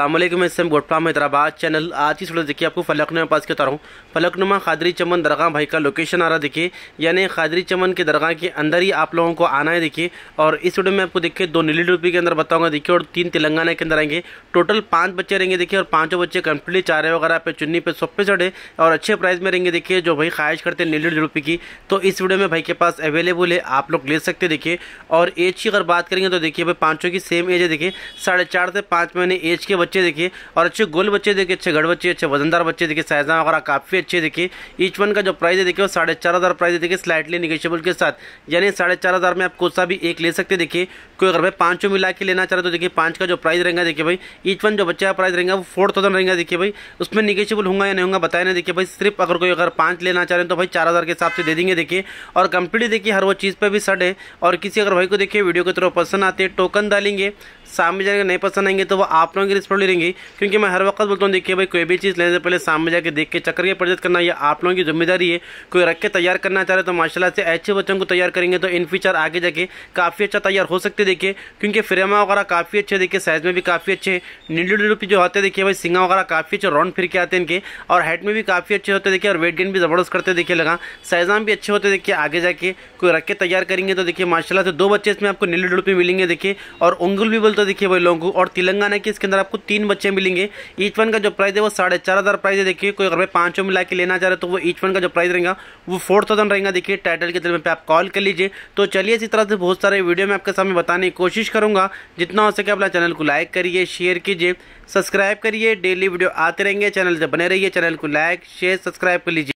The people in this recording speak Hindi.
अल्लाम मैं सैम गोटफाम हैदराबाद चैनल आज की वीडियो देखिए आपको फलकनुमा पास के उतारा हूँ फलकनुमा खादरी चमन दरगाह भाई का लोकेशन आ रहा देखिए यानी खादरी चमन के दरगाह के अंदर ही आप लोगों को आना है देखिए और इस वीडियो में आपको देखिए दो नीली डुपी के अंदर बताऊंगा देखिए और तीन तेलंगाना के अंदर आएंगे टोटल पाँच बच्चे रहेंगे देखिए और पाँचों बच्चे कम्प्लीटली चारे वगैरह पे चुन्नी पे सब पे चढ़े और अच्छे प्राइस में रहेंगे देखिए जो भाई ख्वाहिश करते हैं नीली डुपी की तो इस वीडियो में भाई के पास अवेलेबल है आप लोग ले सकते देखिए और एज की अगर बात करेंगे तो देखिए भाई पाँचों की सेम एज है देखिए साढ़े से पाँच महीने एज के बच्चे देखिए और अच्छे गोल बच्चे देखिए अच्छे गढ़ बच्चे अच्छे वजनदार बच्चे देखिए साइजा वगैरह काफ़ी अच्छे देखिए ईच वन का जो प्राइस है देखिए वो साढ़े चार हज़ार प्राइस देखिए स्लाइटली निगेशियबल के साथ यानी साढ़े चार हज़ार में आप कौन सा भी एक ले सकते देखिए कोई अगर भाई पाँचों मिला के लेना चाह रहे तो देखिए पाँच का जो प्राइस रहेगा देखिए भाई ईच वन जो बच्चे का प्राइस रहेगा वो फोर थाउजेंड रहेगा देखिए भाई उसमें निगेशियबल होगा या नहीं होगा बताया ना देखिए भाई सिर्फ अगर कोई अगर पाँच लेना चाह रहे तो भाई चार हज़ार के हिसाब से दे देंगे देखिए और कंप्लीट देखिए हर वो चीज़ पर भी सड़े और किसी अगर भाई को देखिए वीडियो के थ्रो पसंद आते हैं टोकन डालेंगे सामने जाकर नहीं पसंद आएंगे तो वो आप लोगों की रिस्पॉन्ड लेंगे क्योंकि मैं हर वक्त बोलता हूँ देखिए भाई कोई भी चीज़ लेने से पहले सामने जाकर देख के चक्कर के प्रजत करना यह आप लोगों की जिम्मेदारी है कोई रख के तैयार करना चाह रहे तो माशाला से अच्छे बच्चों को तैयार करेंगे तो इन फ्यूचर आगे जाके काफ़ी अच्छा तैयार हो सकते देखिए क्योंकि फ्रेमा वगैरह काफ़ी अच्छे देखिए साइज़ में भी काफ़ी अच्छे हैं नीलू नीलू जो होते देखिए भाई सिंगा वगैरह काफ़ी अच्छे राउंड फिर के आते हैं इनके और हेड में भी काफ़ी अच्छे होते देखिए और वेट गेन भी ज़बरदस्त करते देखिए लगा साइजाम भी अच्छे होते देखिए आगे जाके कोई रख के तैयार करेंगे तो देखिए माशाला से दो बच्चे इसमें आपको नीलू नीलू मिलेंगे देखिए और उंगुल भी बोलते बच्चों देखिए भाई लोगों को और तेलंगाना की इसके अंदर आपको तीन बच्चे मिलेंगे ईच वन का जो प्राइस है वो साढ़े चार हज़ार प्राइस है देखिए कोई अगर भाई पाँचों मिला के लेना चाह रहे तो वो ईच वन का जो प्राइस रहेगा वो फोर थाउजेंड रहेगा देखिए टाइटल के तरफ पे आप कॉल कर लीजिए तो चलिए इसी तरह से बहुत सारे वीडियो में आपके सामने बताने की कोशिश करूँगा जितना हो सके अपना चैनल को लाइक करिए शेयर कीजिए सब्सक्राइब करिए डेली वीडियो आते रहेंगे चैनल से बने रहिए चैनल को लाइक शेयर सब्सक्राइब कर लीजिए